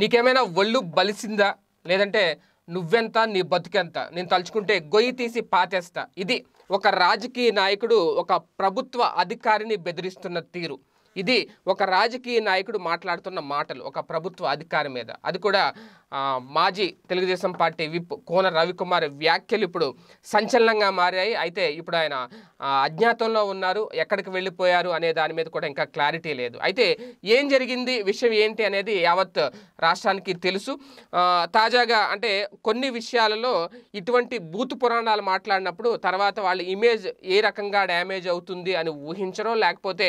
నీకేమైనా ఒళ్ళు బలిసిందా లేదంటే నువ్వెంత నీ బతుకెంత నేను తలుచుకుంటే గొయ్యి తీసి పాతేస్తా ఇది ఒక రాజకీయ నాయకుడు ఒక ప్రభుత్వ అధికారిని బెదిరిస్తున్న తీరు ఇది ఒక రాజకీయ నాయకుడు మాట్లాడుతున్న మాటలు ఒక ప్రభుత్వ అధికారి మీద అది కూడా మాజీ తెలుగుదేశం పార్టీ విప్ కోన రవికుమార్ వ్యాఖ్యలు ఇప్పుడు సంచలనంగా మారాయి అయితే ఇప్పుడు ఆయన అజ్ఞాతంలో ఉన్నారు ఎక్కడికి వెళ్ళిపోయారు అనే దాని మీద కూడా ఇంకా క్లారిటీ లేదు అయితే ఏం జరిగింది విషయం ఏంటి అనేది యావత్ రాష్ట్రానికి తెలుసు తాజాగా అంటే కొన్ని విషయాలలో ఇటువంటి బూత్ పురాణాలు మాట్లాడినప్పుడు తర్వాత వాళ్ళ ఇమేజ్ ఏ రకంగా డ్యామేజ్ అవుతుంది అని ఊహించడం లేకపోతే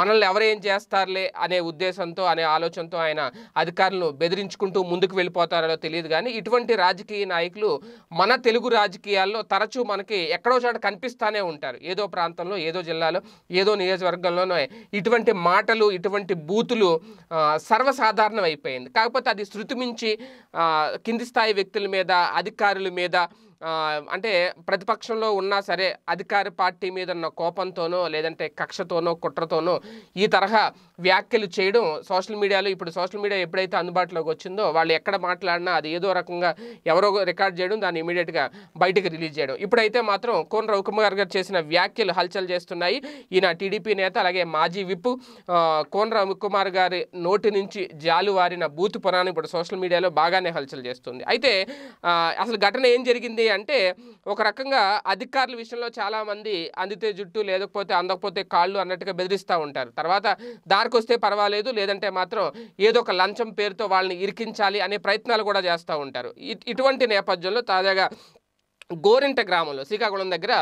మనల్ని ఎవరేం చేస్తారులే అనే ఉద్దేశంతో అనే ఆలోచనతో ఆయన అధికారులను బెదిరించుకుంటూ ముందుకు వెళ్ళిపో పోతారో తెలియదు కానీ ఇటువంటి రాజకీయ నాయకులు మన తెలుగు రాజకీయాల్లో తరచూ మనకి ఎక్కడో చోట కనిపిస్తూనే ఉంటారు ఏదో ప్రాంతంలో ఏదో జిల్లాలో ఏదో నియోజకవర్గంలోనే ఇటువంటి మాటలు ఇటువంటి బూతులు సర్వసాధారణం అయిపోయింది కాకపోతే అది శృతిమించి కింది స్థాయి వ్యక్తుల మీద అధికారుల మీద అంటే ప్రతిపక్షంలో ఉన్నా సరే అధికార పార్టీ మీద ఉన్న కోపంతోనో లేదంటే కక్షతోనో కుట్రతోనో ఈ తరహా వ్యాఖ్యలు చేయడం సోషల్ మీడియాలో ఇప్పుడు సోషల్ మీడియా ఎప్పుడైతే అందుబాటులోకి వచ్చిందో వాళ్ళు ఎక్కడ మాట్లాడినా అది ఏదో రకంగా ఎవరో రికార్డ్ చేయడం దాన్ని ఇమీడియట్గా బయటకు రిలీజ్ చేయడం ఇప్పుడైతే మాత్రం కోన రవికుమార్ గారు చేసిన వ్యాఖ్యలు హల్చల్ చేస్తున్నాయి ఈయన టీడీపీ నేత అలాగే మాజీ విప్ కోన రవికుమార్ గారి నోటి నుంచి జాలువారిన బూత్ పురాణం ఇప్పుడు సోషల్ మీడియాలో బాగానే హల్చల్ చేస్తుంది అయితే అసలు ఘటన ఏం జరిగింది అంటే ఒక రకంగా అధికారుల విషయంలో చాలామంది అందితే జుట్టు లేకపోతే అందకపోతే కాళ్ళు అన్నట్టుగా బెదిరిస్తూ ఉంటారు తర్వాత దారికొస్తే పర్వాలేదు లేదంటే మాత్రం ఏదో ఒక లంచం పేరుతో వాళ్ళని ఇరికించాలి అనే ప్రయత్నాలు కూడా చేస్తూ ఉంటారు ఇటువంటి నేపథ్యంలో తాజాగా గోరింట గ్రామంలో శ్రీకాకుళం దగ్గర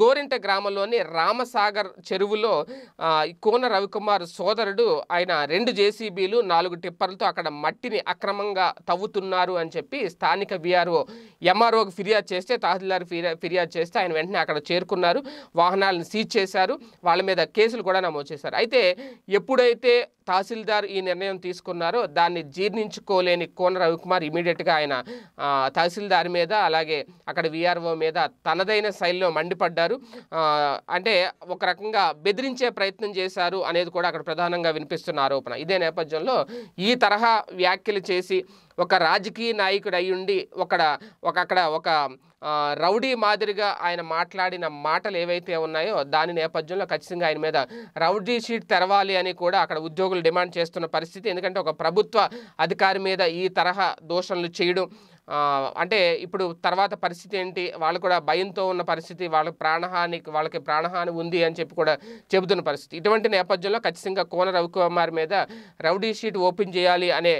గోరింట గ్రామంలోని రామసాగర్ చెరువులో కోన రవికుమార్ సోదరుడు ఆయన రెండు జేసీబీలు నాలుగు టిప్పర్లతో అక్కడ మట్టిని అక్రమంగా తవ్వుతున్నారు అని చెప్పి స్థానిక విఆర్ఓ ఎంఆర్ఓకి ఫిర్యాదు చేస్తే తహసీల్దార్ ఫిర్యాదు చేస్తే ఆయన వెంటనే అక్కడ చేరుకున్నారు వాహనాలను సీజ్ చేశారు వాళ్ళ మీద కేసులు కూడా నమోదు చేశారు అయితే ఎప్పుడైతే తహసీల్దార్ ఈ నిర్ణయం తీసుకున్నారు దాన్ని జీర్ణించుకోలేని కోన రవికుమార్ ఇమీడియట్గా ఆయన తహసీల్దార్ మీద అలాగే అక్కడ విఆర్ఓ మీద తనదైన శైలిలో మండిపడ్డారు అంటే ఒక రకంగా బెదిరించే ప్రయత్నం చేశారు అనేది కూడా అక్కడ ప్రధానంగా వినిపిస్తున్న ఆరోపణ ఇదే నేపథ్యంలో ఈ తరహా వ్యాఖ్యలు చేసి ఒక రాజకీయ నాయకుడు అయ్యుండి ఒక ఒక అక్కడ ఒక రౌడీ మాదిరిగా ఆయన మాట్లాడిన మాటలు ఏవైతే ఉన్నాయో దాని నేపథ్యంలో ఖచ్చితంగా ఆయన మీద రౌడీ షీట్ తెరవాలి అని కూడా అక్కడ ఉద్యోగులు డిమాండ్ చేస్తున్న పరిస్థితి ఎందుకంటే ఒక ప్రభుత్వ అధికారి మీద ఈ తరహా దోషణలు చేయడం అంటే ఇప్పుడు తర్వాత పరిస్థితి ఏంటి వాళ్ళు కూడా భయంతో ఉన్న పరిస్థితి వాళ్ళ ప్రాణహాని వాళ్ళకి ప్రాణహాని ఉంది అని చెప్పి కూడా చెబుతున్న పరిస్థితి ఇటువంటి నేపథ్యంలో ఖచ్చితంగా కోన రవికుమార్ మీద రౌడీ షీట్ ఓపెన్ చేయాలి అనే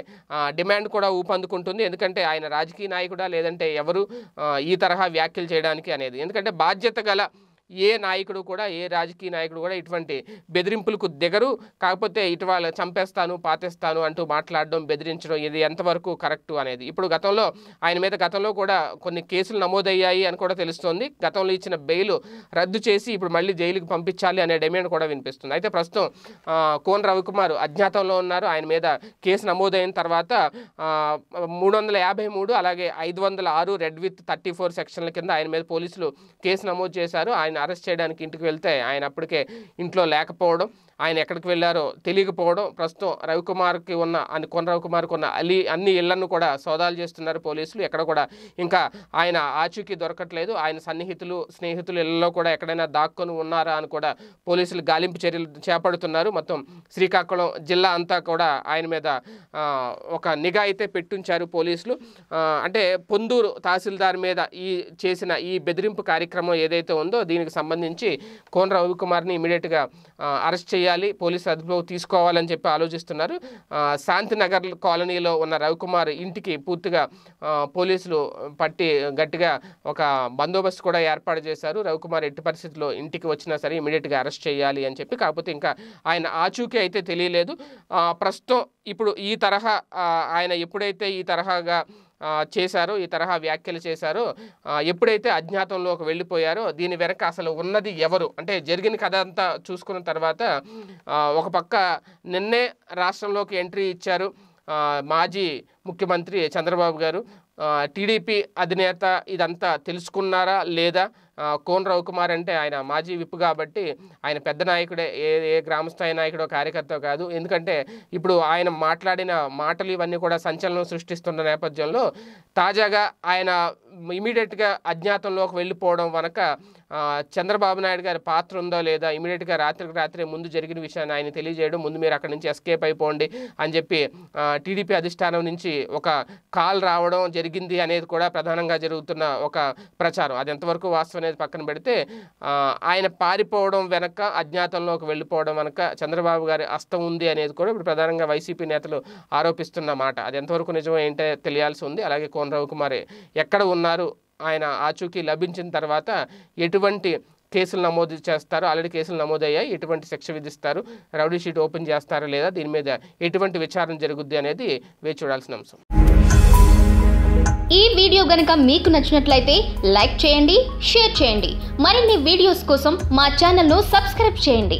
డిమాండ్ కూడా ఊపందుకుంటుంది ఎందుకంటే ఆయన రాజకీయ నాయకుడా లేదంటే ఎవరు ఈ తరహా వ్యాఖ్యలు చేయడానికి అనేది ఎందుకంటే బాధ్యత గల ఏ నాయకుడు కూడా ఏ రాజకీయ నాయకుడు కూడా ఇటువంటి బెదిరింపులకు దిగరు కాకపోతే ఇటు వాళ్ళు చంపేస్తాను పాతేస్తాను అంటూ మాట్లాడడం బెదిరించడం ఇది ఎంతవరకు కరెక్ట్ అనేది ఇప్పుడు గతంలో ఆయన మీద గతంలో కూడా కొన్ని కేసులు నమోదయ్యాయి అని కూడా తెలుస్తోంది గతంలో ఇచ్చిన బెయిల్ రద్దు చేసి ఇప్పుడు మళ్ళీ జైలుకి పంపించాలి అనే డిమాండ్ కూడా వినిపిస్తుంది అయితే ప్రస్తుతం కోన్ రవికుమార్ అజ్ఞాతంలో ఉన్నారు ఆయన మీద కేసు నమోదైన తర్వాత మూడు వందల యాభై మూడు అలాగే ఐదు వందల ఆరు రెడ్ విత్ థర్టీ ఫోర్ సెక్షన్ల కింద ఆయన మీద పోలీసులు కేసు నమోదు చేశారు ఆయన ఆయన అరెస్ట్ చేయడానికి ఇంటికి వెళ్తే ఆయన అప్పటికే ఇంట్లో లేకపోవడం ఆయన ఎక్కడికి వెళ్ళారో తెలియకపోవడం ప్రస్తుతం రవికుమార్కి ఉన్న అని కొన రవికుమార్కి ఉన్న అలీ అన్ని ఇళ్లను కూడా సోదాలు చేస్తున్నారు పోలీసులు ఎక్కడ కూడా ఇంకా ఆయన ఆచూకీ దొరకట్లేదు ఆయన సన్నిహితులు స్నేహితులు ఇళ్లలో కూడా ఎక్కడైనా దాక్కుని ఉన్నారా అని కూడా పోలీసులు గాలింపు చర్యలు చేపడుతున్నారు మొత్తం శ్రీకాకుళం జిల్లా అంతా కూడా ఆయన మీద ఒక నిఘా అయితే పెట్టుంచారు పోలీసులు అంటే పొందూరు తహసీల్దార్ మీద ఈ చేసిన ఈ బెదిరింపు కార్యక్రమం ఏదైతే ఉందో దీని కంపెనీకి సంబంధించి కోన రవికుమార్ని ఇమీడియట్గా అరెస్ట్ చేయాలి పోలీసు అదుపులో తీసుకోవాలని చెప్పి ఆలోచిస్తున్నారు శాంతినగర్ కాలనీలో ఉన్న రవికుమార్ ఇంటికి పూర్తిగా పోలీసులు పట్టి గట్టిగా ఒక బందోబస్తు కూడా ఏర్పాటు చేశారు రవికుమార్ ఎట్టి పరిస్థితుల్లో ఇంటికి వచ్చినా సరే ఇమీడియట్గా అరెస్ట్ చేయాలి అని చెప్పి కాకపోతే ఇంకా ఆయన ఆచూకీ అయితే తెలియలేదు ప్రస్తుతం ఇప్పుడు ఈ తరహా ఆయన ఎప్పుడైతే ఈ తరహాగా చేశారు ఈ తరహా వ్యాఖ్యలు చేశారు ఎప్పుడైతే అజ్ఞాతంలోకి వెళ్ళిపోయారో దీని వెనక అసలు ఉన్నది ఎవరు అంటే జరిగిన కథ అంతా చూసుకున్న తర్వాత ఒక పక్క నిన్నే రాష్ట్రంలోకి ఎంట్రీ ఇచ్చారు మాజీ ముఖ్యమంత్రి చంద్రబాబు గారు టీడీపీ అధినేత ఇదంతా తెలుసుకున్నారా లేదా కోన్ రవికుమార్ అంటే ఆయన మాజీ విప్ కాబట్టి ఆయన పెద్ద నాయకుడే ఏ ఏ గ్రామస్థాయి నాయకుడో కార్యకర్త కాదు ఎందుకంటే ఇప్పుడు ఆయన మాట్లాడిన మాటలు ఇవన్నీ కూడా సంచలనం సృష్టిస్తున్న నేపథ్యంలో తాజాగా ఆయన ఇమీడియట్గా అజ్ఞాతంలోకి వెళ్ళిపోవడం వనక చంద్రబాబు నాయుడు గారి పాత్ర ఉందో లేదా ఇమీడియట్గా రాత్రికి రాత్రి ముందు జరిగిన విషయాన్ని ఆయన తెలియజేయడం ముందు మీరు అక్కడి నుంచి ఎస్కేప్ అయిపోండి అని చెప్పి టీడీపీ అధిష్టానం నుంచి ఒక కాల్ రావడం జరిగింది అనేది కూడా ప్రధానంగా జరుగుతున్న ఒక ప్రచారం అది ఎంతవరకు వాస్తవం అనేది పక్కన పెడితే ఆయన పారిపోవడం వెనక అజ్ఞాతంలోకి వెళ్ళిపోవడం వెనక చంద్రబాబు గారి అస్తం ఉంది అనేది కూడా ఇప్పుడు ప్రధానంగా వైసీపీ నేతలు ఆరోపిస్తున్న మాట అది ఎంతవరకు నిజమో ఏంటో తెలియాల్సి ఉంది అలాగే కోన రవికుమార్ ఎక్కడ ఉన్నారు ఆయన ఆచూకీ లభించిన తర్వాత ఎటువంటి కేసులు నమోదు చేస్తారు ఆల్రెడీ కేసులు నమోదయ్యాయి ఎటువంటి శిక్ష విధిస్తారు రౌడీ షీట్ ఓపెన్ చేస్తారా లేదా దీని మీద ఎటువంటి విచారణ జరుగుద్ది అనేది వేచి చూడాల్సిన అంశం ఈ వీడియో గనక మీకు నచ్చినట్లయితే లైక్ చేయండి షేర్ చేయండి మరిన్ని వీడియోస్ కోసం మా ఛానల్ను సబ్స్క్రైబ్ చేయండి